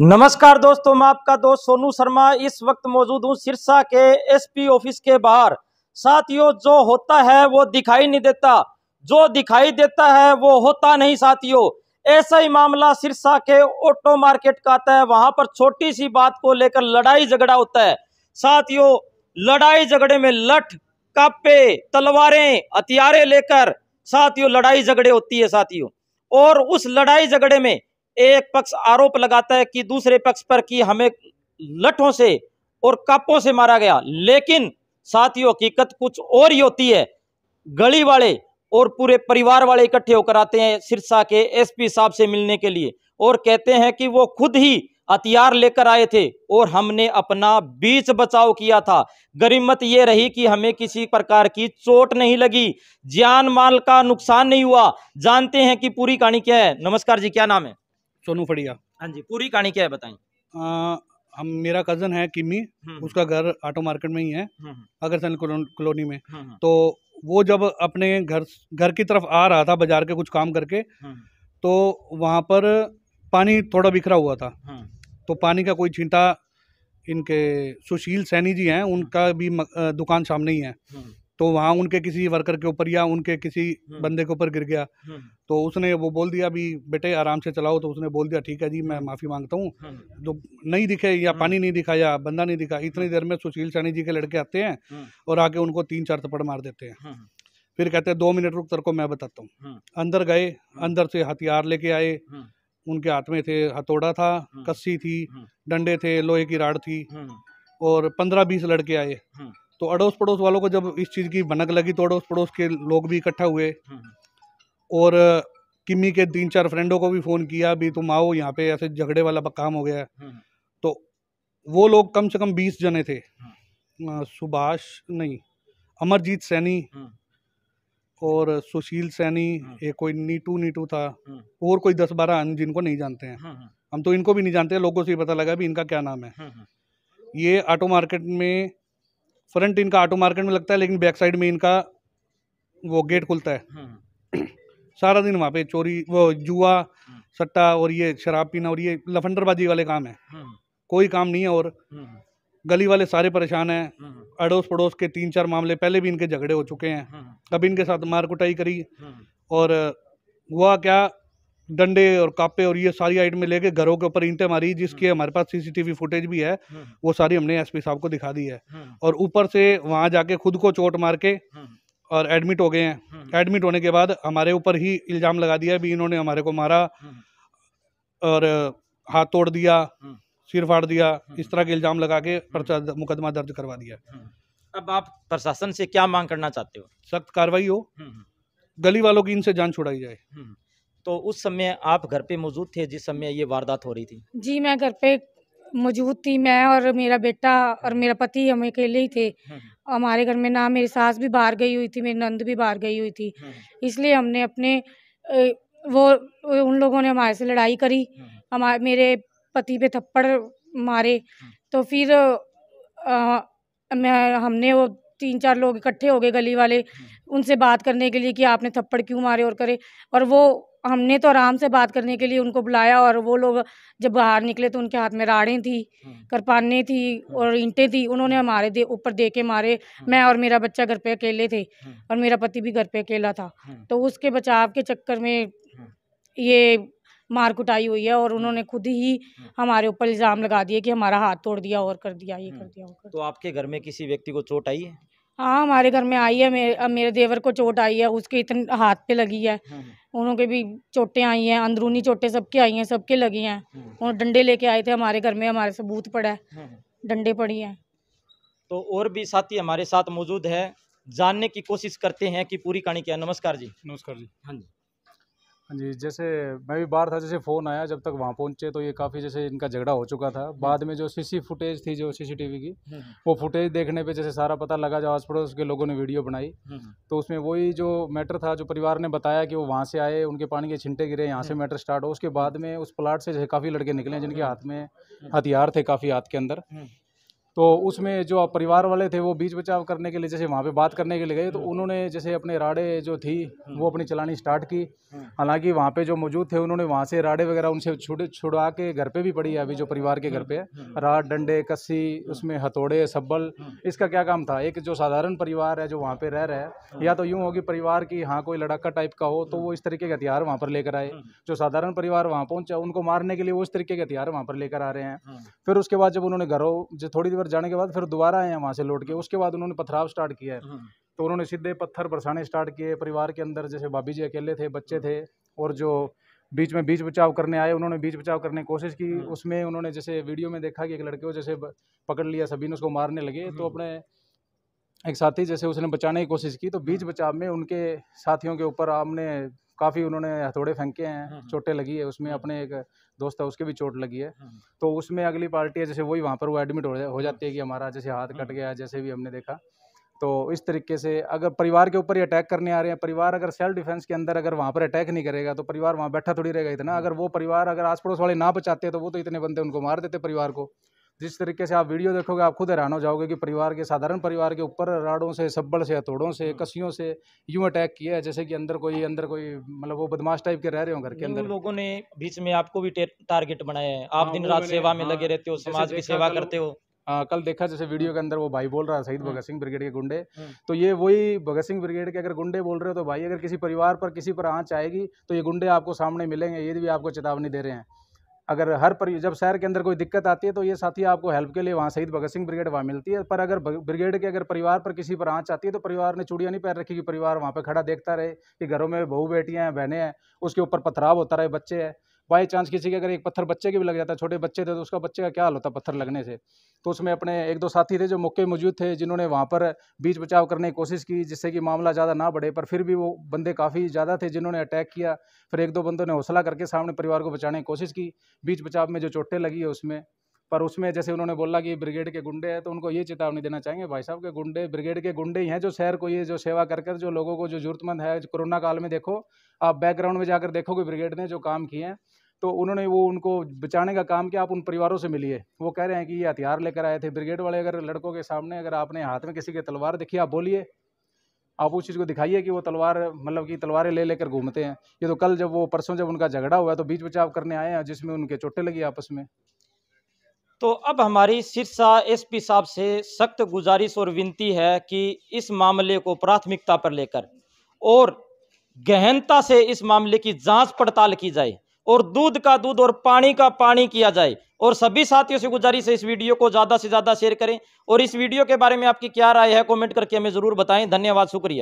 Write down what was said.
नमस्कार दोस्तों मैं आपका दोस्त सोनू शर्मा इस वक्त मौजूद हूँ सिरसा के एसपी ऑफिस के बाहर साथियों जो होता है वो दिखाई नहीं देता जो दिखाई देता है वो होता नहीं साथियों ऐसा ही मामला सिरसा के ऑटो मार्केट का आता है वहां पर छोटी सी बात को लेकर लड़ाई झगड़ा होता है साथियों लड़ाई झगड़े में लठ कापे तलवारें हथियारे लेकर साथियों लड़ाई झगड़े होती है साथियों और उस लड़ाई झगड़े में एक पक्ष आरोप लगाता है कि दूसरे पक्ष पर कि हमें लठों से और कापों से मारा गया लेकिन साथियों हकीकत कुछ और ही होती है गली वाले और पूरे परिवार वाले इकट्ठे होकर आते हैं सिरसा के एसपी साहब से मिलने के लिए और कहते हैं कि वो खुद ही हथियार लेकर आए थे और हमने अपना बीच बचाव किया था गरीमत ये रही कि हमें किसी प्रकार की चोट नहीं लगी जान माल का नुकसान नहीं हुआ जानते हैं कि पूरी कहानी क्या है नमस्कार जी क्या नाम है सोनू फड़िया हाँ जी पूरी कहानी क्या है बताए हम मेरा कजन है किमी हम्म, हम्म। उसका घर ऑटो मार्केट में ही है हम्म, अगरसन कॉलोनी में तो वो जब अपने घर घर की तरफ आ रहा था बाजार के कुछ काम करके तो वहाँ पर पानी थोड़ा बिखरा हुआ था तो पानी का कोई चिंता इनके सुशील सैनी जी हैं उनका भी दुकान सामने ही है तो वहाँ उनके किसी वर्कर के ऊपर या उनके किसी हम्म। बंदे के ऊपर गिर गया हम्म। तो उसने वो बोल दिया भी बेटे आराम से चलाओ तो उसने बोल दिया ठीक है जी मैं हम्म। माफ़ी मांगता हूँ तो नहीं दिखे या पानी नहीं दिखा या बंदा नहीं दिखा इतनी देर में सुशील सैनी जी के लड़के आते हैं और आके उनको तीन चार थप्पड़ मार देते हैं फिर कहते हैं दो मिनट रुक तेरे को मैं बताता हूँ अंदर गए अंदर से हथियार लेके आए उनके हाथ में थे हथौड़ा था कस्सी थी डंडे थे लोहे की राड थी और पंद्रह बीस लड़के आए तो अड़ोस पड़ोस वालों को जब इस चीज़ की भनक लगी तो अड़ोस पड़ोस के लोग भी इकट्ठा हुए हम्म, हम्म। और किमी के तीन चार फ्रेंडों को भी फ़ोन किया अभी तुम आओ यहाँ पे ऐसे झगड़े वाला काम हो गया हम्म, तो वो लोग कम से कम बीस जने थे सुभाष नहीं अमरजीत सैनी और सुशील सैनी एक कोई नीटू नीटू था और कोई दस बारह अन्य जिनको नहीं जानते हैं हम तो इनको भी नहीं जानते लोगों से ही पता लगा भी इनका क्या नाम है ये ऑटो मार्केट में फ्रंट इनका ऑटो मार्केट में लगता है लेकिन बैक साइड में इनका वो गेट खुलता है हम्म। सारा दिन वहाँ पे चोरी वो जुआ हम्म। सट्टा और ये शराब पीना और ये लफंडरबाजी वाले काम है हम्म। कोई काम नहीं है और गली वाले सारे परेशान हैं अड़ोस पड़ोस के तीन चार मामले पहले भी इनके झगड़े हो चुके हैं कभी इनके साथ मार कुटाई करी और हुआ क्या डंडे और कापे और ये सारी आइटमें लेके घरों के ऊपर ईंटें मारी जिसकी हम्म। हमारे पास सीसीटीवी फुटेज भी है हम्म। वो सारी हमने एसपी साहब को दिखा दी है हम्म। और ऊपर से वहाँ जाके खुद को चोट मार के और एडमिट हो गए हैं एडमिट होने के बाद हमारे ऊपर ही इल्ज़ाम लगा दिया भी इन्होंने हमारे को मारा और हाथ तोड़ दिया सिर फाड़ दिया इस तरह के इल्ज़ाम लगा के मुकदमा दर्ज करवा दिया अब आप प्रशासन से क्या मांग करना चाहते हो सख्त कार्रवाई हो गली वालों की इनसे जान छुड़ाई जाए तो उस समय आप घर पे मौजूद थे जिस समय ये वारदात हो रही थी जी मैं घर पे मौजूद थी मैं और मेरा बेटा और मेरा पति हम अकेले ही थे हम्म, हम्म। हमारे घर में ना मेरी सास भी बाहर गई हुई थी मेरी नंद भी बाहर गई हुई थी हम्म, इसलिए हमने अपने वो उन लोगों ने हमारे से लड़ाई करी हमारे मेरे पति पे थप्पड़ मारे तो फिर आ, मैं हमने वो तीन चार लोग इकट्ठे हो गए गली वाले उनसे बात करने के लिए कि आपने थप्पड़ क्यों मारे और करे और वो हमने तो आराम से बात करने के लिए उनको बुलाया और वो लोग जब बाहर निकले तो उनके हाथ में राड़ें थी हम्म। करपाने थी हम्म। और ईंटें थी उन्होंने हम्म। हमारे दे ऊपर दे के मारे मैं और मेरा बच्चा घर पे अकेले थे और मेरा पति भी घर पे अकेला था तो उसके बचाव के चक्कर में ये मार कुटाई हुई है और उन्होंने खुद ही हमारे ऊपर इल्ज़ाम लगा दिया कि हमारा हाथ तोड़ दिया और कर दिया ये कर दिया वो कर तो दिया। तो आपके घर में किसी व्यक्ति को चोट आई है हाँ हमारे घर में आई है मेरे मेरे देवर को चोट आई है उसके इतने हाथ पे लगी है हाँ, हाँ। उनके भी चोटें आई हैं अंदरूनी चोटें सबके आई हैं सबके लगी हैं हाँ, और डंडे लेके आए थे हमारे घर में हमारे सबूत पड़ा है डंडे पड़ी हैं तो और भी साथी हमारे साथ मौजूद है जानने की कोशिश करते हैं कि पूरी कहानी क्या नमस्कार जी नमस्कार जी हाँ जी हाँ जी जैसे मैं भी बाहर था जैसे फ़ोन आया जब तक वहाँ पहुँचे तो ये काफ़ी जैसे इनका झगड़ा हो चुका था हम्म। बाद में जो सीसी फुटेज थी जो सीसीटीवी की हम्म, हम्म। वो फुटेज देखने पे जैसे सारा पता लगा जो आस पड़ोस के लोगों ने वीडियो बनाई तो उसमें वही जो मैटर था जो परिवार ने बताया कि वो वहाँ से आए उनके पानी के छिंटे गिरे यहाँ से मैटर स्टार्ट हो उसके बाद में उस प्लाट से जैसे काफ़ी लड़के निकले जिनके हाथ में हथियार थे काफ़ी हाथ के अंदर तो उसमें जो परिवार वाले थे वो बीच बचाव करने के लिए जैसे वहाँ पे बात करने के लिए गए तो हम्म। उन्होंने जैसे अपने राड़े जो थी हम्म। वो अपनी चलानी स्टार्ट की हम्म। हालांकि वहाँ पे जो मौजूद थे उन्होंने वहाँ से राड़े वगैरह उनसे छुड़ छुड़ा के घर पे भी पड़ी है अभी जो परिवार के घर पे है राड डंडे कस्सी उसमें हथौड़े सब्बल इसका क्या काम था एक जो साधारण परिवार है जो वहाँ पर रह रहा है या तो यूँ होगी परिवार की हाँ कोई लड़ाका टाइप का हो तो वो इस तरीके के हथियार वहाँ पर लेकर आए जो साधारण परिवार वहाँ पहुँचा उनको मारने के लिए वो इस तरीके के हथियार वहाँ पर लेकर आ रहे हैं फिर उसके बाद जब उन्होंने घरों जो थोड़ी देर बार जाने के बाद फिर दोबारा आए हैं वहाँ से लौट के उसके बाद उन्होंने पथराव स्टार्ट किया है हम्म। तो उन्होंने सीधे पत्थर बरसाने स्टार्ट किए परिवार के अंदर जैसे भाभी जी अकेले थे बच्चे हम्म। थे और जो बीच में बीच बचाव करने आए उन्होंने बीच बचाव करने की कोशिश की हम्म। उसमें उन्होंने जैसे वीडियो में देखा कि एक लड़के को जैसे पकड़ लिया सभी ने उसको मारने लगे तो अपने एक साथी जैसे उसने बचाने की कोशिश की तो बीच बचाव में उनके साथियों के ऊपर आमने काफ़ी उन्होंने हथौड़े फेंके हैं हम्म, हम्म। चोटें लगी है उसमें हम्म। अपने एक दोस्त है उसके भी चोट लगी है तो उसमें अगली पार्टी है जैसे वही वहाँ पर वो एडमिट हो जाती है कि हमारा जैसे हाथ कट गया जैसे भी हमने देखा तो इस तरीके से अगर परिवार के ऊपर ही अटैक करने आ रहे हैं परिवार अगर सेल्फ डिफेंस के अंदर अगर वहाँ पर अटैक नहीं करेगा तो परिवार वहाँ बैठा थोड़ी रहेगा इतना अगर वो परिवार अगर आस पड़ोस वाले ना बचाते तो वो तो इतने बंदे उनको मार देते परिवार को जिस तरीके से आप वीडियो देखोगे आप खुद हैरान हो जाओगे कि परिवार के साधारण परिवार के ऊपर राड़ों से सब्बड़ से हथौड़ों से हम्म। कसियों से यूं अटैक किया है जैसे कि अंदर कोई अंदर कोई मतलब वो बदमाश टाइप के रह रहे हो घर के अंदर लोगों ने बीच में आपको भी टारगेट बनाया है आप हाँ, दिन रात सेवा में हाँ, लगे रहते हो समाज की सेवा करते हो आ, हाँ, कल देखा जैसे वीडियो के अंदर वो भाई बोल रहा है शहीद हम्म। भगत सिंह ब्रिगेड के गुंडे हम्म। तो ये वही भगत सिंह ब्रिगेड के अगर गुंडे बोल रहे हो तो भाई अगर किसी परिवार पर किसी पर आँच आएगी तो ये गुंडे आपको सामने मिलेंगे ये भी आपको चेतावनी दे रहे हैं अगर हर पर जब शहर के अंदर कोई दिक्कत आती है तो ये साथी आपको हेल्प के लिए वहाँ शहीद भगत सिंह ब्रिगेड वहाँ मिलती है पर अगर ब्रिगेड के अगर परिवार पर किसी पर आँच आती है तो परिवार ने चूड़िया नहीं पैर रखी कि परिवार वहाँ पर खड़ा देखता रहे कि घरों में बहू बेटियाँ हैं बहनें हैं उसके ऊपर पथराव होता रहे बच्चे हैं बाई चांस किसी के अगर एक पत्थर बच्चे के भी लग जाता छोटे बच्चे थे तो उसका बच्चे का क्या हाल होता पत्थर लगने से तो उसमें अपने एक दो साथी थे जो मौके मौजूद थे जिन्होंने वहाँ पर बीच बचाव करने की कोशिश की जिससे कि मामला ज़्यादा ना बढ़े पर फिर भी वो बंदे काफ़ी ज़्यादा थे जिन्होंने अटैक किया फिर एक दो बंदों ने हौसला करके सामने परिवार को बचाने की कोशिश की बीच बचाव में जो चोटें लगी है उसमें पर उसमें जैसे उन्होंने बोला कि ब्रिगेड के गुंडे हैं तो उनको ये चेतावनी देना चाहेंगे भाई साहब के गुंडे ब्रिगेड के गुंडे ही हैं जो शहर को ये जो सेवा कर कर जो लोगों को जो जरूरतमंद है कोरोना काल में देखो आप बैकग्राउंड में जाकर देखो कि ब्रिगेड ने जो काम किए हैं तो उन्होंने वो उनको बचाने का काम किया आप उन परिवारों से मिलिए वो कह रहे हैं कि ये हथियार लेकर आए थे ब्रिगेड वाले अगर लड़कों के सामने अगर आपने हाथ में किसी की तलवार देखी आप बोलिए आप उस चीज़ को दिखाइए कि वो तलवार मतलब कि तलवारें ले लेकर घूमते हैं ये तो कल जब वो परसों जब उनका झगड़ा हुआ तो बीच बचाव करने आए हैं जिसमें उनके चोटें लगी आपस में तो अब हमारी सिरसा एसपी साहब से सख्त गुजारिश और विनती है कि इस मामले को प्राथमिकता पर लेकर और गहनता से इस मामले की जांच पड़ताल की जाए और दूध का दूध और पानी का पानी किया जाए और सभी साथियों से गुजारिश है इस वीडियो को ज़्यादा से ज़्यादा शेयर करें और इस वीडियो के बारे में आपकी क्या राय है कमेंट करके हमें ज़रूर बताएं धन्यवाद शुक्रिया